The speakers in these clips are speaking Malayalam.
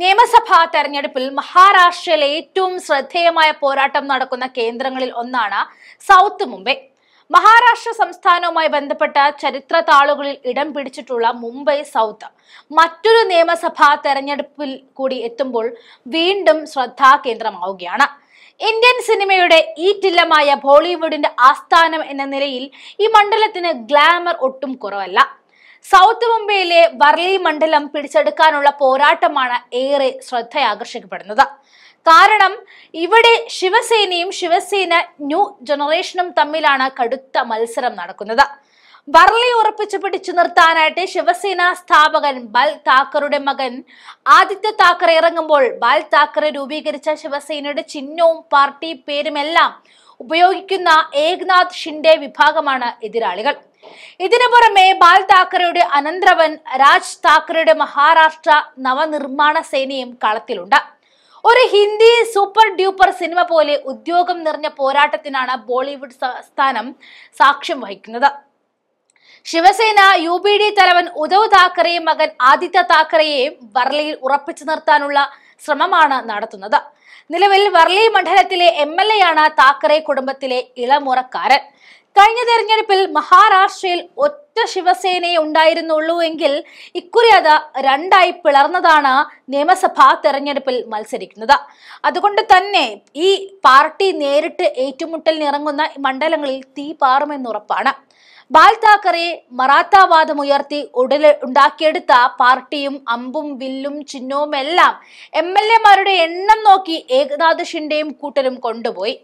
നിയമസഭാ തെരഞ്ഞെടുപ്പിൽ മഹാരാഷ്ട്രയിലെ ഏറ്റവും ശ്രദ്ധേയമായ പോരാട്ടം നടക്കുന്ന കേന്ദ്രങ്ങളിൽ ഒന്നാണ് സൗത്ത് മുംബൈ മഹാരാഷ്ട്ര സംസ്ഥാനവുമായി ബന്ധപ്പെട്ട ചരിത്ര താളുകളിൽ ഇടം പിടിച്ചിട്ടുള്ള മുംബൈ സൗത്ത് മറ്റൊരു നിയമസഭാ തെരഞ്ഞെടുപ്പിൽ കൂടി എത്തുമ്പോൾ വീണ്ടും ശ്രദ്ധാകേന്ദ്രമാവുകയാണ് ഇന്ത്യൻ സിനിമയുടെ ഈ ടില്ലമായ ബോളിവുഡിന്റെ ആസ്ഥാനം എന്ന നിലയിൽ ഈ മണ്ഡലത്തിന് ഗ്ലാമർ ഒട്ടും കുറവല്ല സൗത്ത് മുംബൈയിലെ വർലി മണ്ഡലം പിടിച്ചെടുക്കാനുള്ള പോരാട്ടമാണ് ഏറെ ശ്രദ്ധയാകർഷിക്കപ്പെടുന്നത് കാരണം ഇവിടെ ശിവസേനയും ശിവസേന ന്യൂ ജനറേഷനും തമ്മിലാണ് കടുത്ത മത്സരം നടക്കുന്നത് വർളി ഉറപ്പിച്ചു പിടിച്ചു നിർത്താനായിട്ട് ശിവസേന സ്ഥാപകൻ ബാൽ താക്കറുടെ മകൻ ആദിത്യ താക്കറെ ഇറങ്ങുമ്പോൾ ബാൽ താക്കറെ രൂപീകരിച്ച ശിവസേനയുടെ ചിഹ്നവും പാർട്ടി പേരുമെല്ലാം ഉപയോഗിക്കുന്ന ഏക്നാഥ് ഷിൻഡെ വിഭാഗമാണ് എതിരാളികൾ ഇതിനു പുറമെ ബാൽ താക്കറെയുടെ അനന്തരവൻ രാജ് താക്കറെയുടെ മഹാരാഷ്ട്ര നവനിർമ്മാണ സേനയും കളത്തിലുണ്ട് ഒരു ഹിന്ദി സൂപ്പർ ഡ്യൂപ്പർ സിനിമ പോലെ ഉദ്യോഗം നിറഞ്ഞ പോരാട്ടത്തിനാണ് ബോളിവുഡ് സ്ഥാനം സാക്ഷ്യം വഹിക്കുന്നത് ശിവസേന യു ബി ഡി തലവൻ ഉദ്ധവ് താക്കറെയും മകൻ ആദിത്യ താക്കറെയും വർളിയിൽ ഉറപ്പിച്ചു നിർത്താനുള്ള ശ്രമമാണ് നടത്തുന്നത് നിലവിൽ വർളി മണ്ഡലത്തിലെ എം എൽ എ ആണ് താക്കറെ കുടുംബത്തിലെ ഇളമുറക്കാരൻ കഴിഞ്ഞ തെരഞ്ഞെടുപ്പിൽ മഹാരാഷ്ട്രയിൽ ഒറ്റ ശിവസേനയെ ഉണ്ടായിരുന്നുള്ളൂ എങ്കിൽ ഇക്കുറി അത് രണ്ടായി പിളർന്നതാണ് നിയമസഭാ തെരഞ്ഞെടുപ്പിൽ മത്സരിക്കുന്നത് അതുകൊണ്ട് തന്നെ ഈ പാർട്ടി നേരിട്ട് ഏറ്റുമുട്ടലിനിറങ്ങുന്ന മണ്ഡലങ്ങളിൽ തീ പാറുമെന്നുറപ്പാണ് ബാൽ താക്കറെ മറാത്താവാദം ഉയർത്തി ഉടൽ ഉണ്ടാക്കിയെടുത്ത പാർട്ടിയും അമ്പും വില്ലും ചിഹ്നവും എല്ലാം എം എൽ എമാരുടെ എണ്ണം നോക്കി ഏകദാദശിന്റെയും കൂട്ടരും കൊണ്ടുപോയി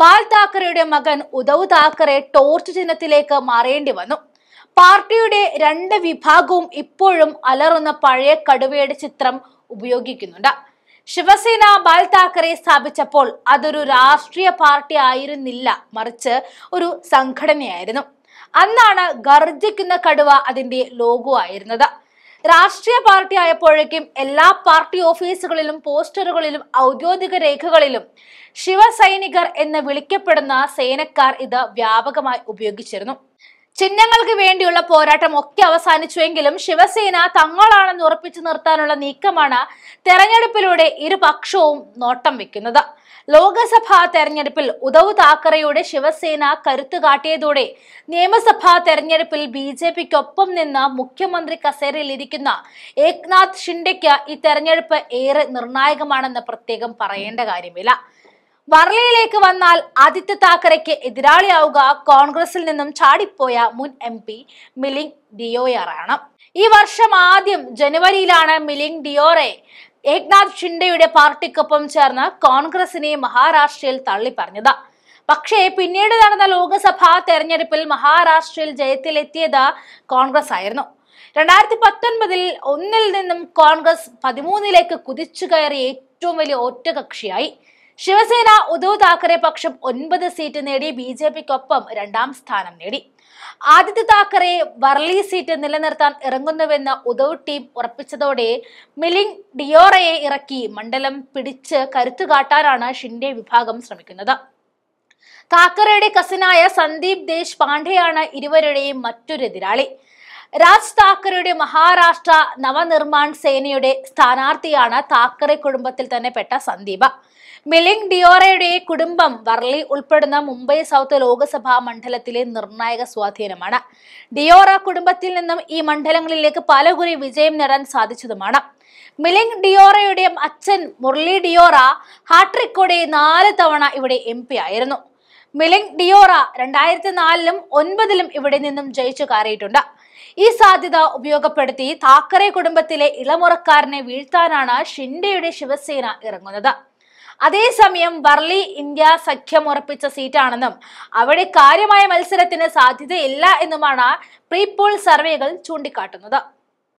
ബാൽ താക്കറെയുടെ മകൻ ഉദവ് താക്കറെ ടോർച്ച് ചിഹ്നത്തിലേക്ക് മാറേണ്ടി വന്നു പാർട്ടിയുടെ രണ്ട് വിഭാഗവും ഇപ്പോഴും അലറുന്ന പഴയ കടുവയുടെ ചിത്രം ഉപയോഗിക്കുന്നുണ്ട് ശിവസേന ബാൽ താക്കറെ സ്ഥാപിച്ചപ്പോൾ അതൊരു രാഷ്ട്രീയ പാർട്ടി ആയിരുന്നില്ല മറിച്ച് ഒരു സംഘടനയായിരുന്നു അന്നാണ് ഗർജിക്കുന്ന കടുവ അതിന്റെ ലോഗോ ആയിരുന്നത് രാഷ്ട്രീയ പാർട്ടി ആയപ്പോഴേക്കും എല്ലാ പാർട്ടി ഓഫീസുകളിലും പോസ്റ്ററുകളിലും ഔദ്യോഗിക രേഖകളിലും ശിവസൈനികർ എന്ന് വിളിക്കപ്പെടുന്ന സേനക്കാർ ഇത് വ്യാപകമായി ഉപയോഗിച്ചിരുന്നു ചിഹ്നങ്ങൾക്ക് വേണ്ടിയുള്ള പോരാട്ടം ഒക്കെ അവസാനിച്ചുവെങ്കിലും ശിവസേന തങ്ങളാണെന്ന് ഉറപ്പിച്ചു നിർത്താനുള്ള നീക്കമാണ് തെരഞ്ഞെടുപ്പിലൂടെ ഇരുപക്ഷവും നോട്ടം വെക്കുന്നത് ലോകസഭാ തെരഞ്ഞെടുപ്പിൽ ഉദ്ധവ് താക്കറെയുടെ ശിവസേന കരുത്തു കാട്ടിയതോടെ നിയമസഭാ തെരഞ്ഞെടുപ്പിൽ ബി ജെ പിക്കൊപ്പം നിന്ന് മുഖ്യമന്ത്രി കസേരയിലിരിക്കുന്ന ഏക്നാഥ് ഷിൻഡയ്ക്ക് ഈ തെരഞ്ഞെടുപ്പ് ഏറെ നിർണായകമാണെന്ന് പ്രത്യേകം പറയേണ്ട കാര്യമില്ല വർളിയിലേക്ക് വന്നാൽ ആദിത്യ താക്കറയ്ക്ക് എതിരാളിയാവുക കോൺഗ്രസിൽ നിന്നും ചാടിപ്പോയ മുൻ എം പി മിലിംഗ് ഡിയോയറാണ് ഈ വർഷം ആദ്യം ജനുവരിയിലാണ് മിലിംഗ് ഡിയോറെ ഏക്നാഥ് ഷിൻഡെയുടെ പാർട്ടിക്കൊപ്പം ചേർന്ന് കോൺഗ്രസിനെ മഹാരാഷ്ട്രയിൽ തള്ളിപ്പറഞ്ഞത് പക്ഷേ പിന്നീട് നടന്ന ലോക്സഭാ തെരഞ്ഞെടുപ്പിൽ മഹാരാഷ്ട്രയിൽ ജയത്തിലെത്തിയത് കോൺഗ്രസ് ആയിരുന്നു രണ്ടായിരത്തി പത്തൊൻപതിൽ ഒന്നിൽ നിന്നും കോൺഗ്രസ് പതിമൂന്നിലേക്ക് കുതിച്ചു കയറി ഏറ്റവും വലിയ ഒറ്റകക്ഷിയായി ശിവസേന ഉദ്ധവ് താക്കറെ പക്ഷം ഒൻപത് സീറ്റ് നേടി ബി ജെ പിക്കൊപ്പം രണ്ടാം സ്ഥാനം നേടി ആദിത്യ താക്കറെ വർലി സീറ്റ് നിലനിർത്താൻ ഇറങ്ങുന്നുവെന്ന് ഉദ്ധവ് ടീം ഉറപ്പിച്ചതോടെ മിലിംഗ് ഡിയോറയെ ഇറക്കി മണ്ഡലം പിടിച്ച് കരുത്തുകാട്ടാനാണ് ഷിൻഡെ വിഭാഗം ശ്രമിക്കുന്നത് താക്കറയുടെ കസിനായ സന്ദീപ് ദേശ് പാണ്ഡെയാണ് ഇരുവരുടെയും മറ്റൊരു എതിരാളി രാജ് താക്കറെയുടെ മഹാരാഷ്ട്ര നവനിർമ്മാൺ സേനയുടെ സ്ഥാനാർത്ഥിയാണ് താക്കറെ കുടുംബത്തിൽ തന്നെ പെട്ട സന്ദീപ മിലിംഗ് ഡിയോറയുടെ കുടുംബം വർളി ഉൾപ്പെടുന്ന മുംബൈ സൗത്ത് ലോക്സഭാ മണ്ഡലത്തിലെ നിർണായക സ്വാധീനമാണ് ഡിയോറ കുടുംബത്തിൽ നിന്നും ഈ മണ്ഡലങ്ങളിലേക്ക് പലകുറി വിജയം നേടാൻ സാധിച്ചതുമാണ് മിലിംഗ് ഡിയോറയുടെ അച്ഛൻ മുരളി ഡിയോറ ഹാട്രിക്കോടെ നാല് തവണ ഇവിടെ എം ആയിരുന്നു മിലിംഗ് ഡിയോറ രണ്ടായിരത്തി നാലിലും ഒൻപതിലും ഇവിടെ നിന്നും ജയിച്ചു കയറിയിട്ടുണ്ട് ഈ സാധ്യത ഉപയോഗപ്പെടുത്തി താക്കറെ കുടുംബത്തിലെ ഇളമുറക്കാരനെ വീഴ്ത്താനാണ് ഷിൻഡെയുടെ ശിവസേന ഇറങ്ങുന്നത് അതേസമയം വർലി ഇന്ത്യ സഖ്യം ഉറപ്പിച്ച സീറ്റാണെന്നും അവിടെ കാര്യമായ മത്സരത്തിന് സാധ്യതയില്ല എന്നുമാണ് പ്രീപോൾ സർവേകൾ ചൂണ്ടിക്കാട്ടുന്നത്